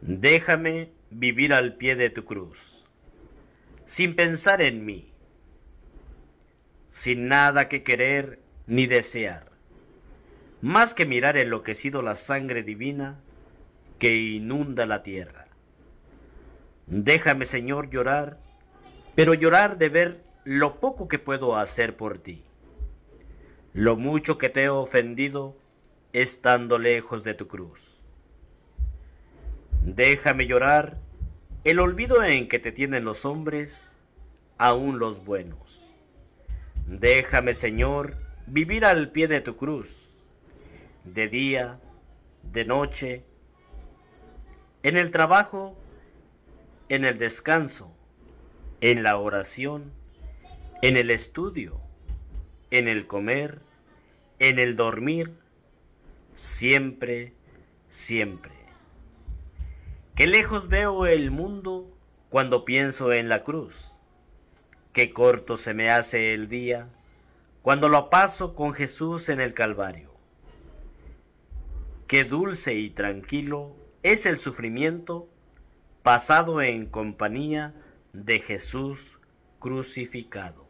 Déjame vivir al pie de tu cruz, sin pensar en mí, sin nada que querer ni desear, más que mirar enloquecido la sangre divina que inunda la tierra. Déjame, Señor, llorar, pero llorar de ver lo poco que puedo hacer por ti, lo mucho que te he ofendido estando lejos de tu cruz. Déjame llorar el olvido en que te tienen los hombres, aún los buenos. Déjame, Señor, vivir al pie de tu cruz, de día, de noche, en el trabajo, en el descanso, en la oración, en el estudio, en el comer, en el dormir, siempre, siempre. Qué lejos veo el mundo cuando pienso en la cruz. Qué corto se me hace el día cuando lo paso con Jesús en el Calvario. Qué dulce y tranquilo es el sufrimiento pasado en compañía de Jesús crucificado.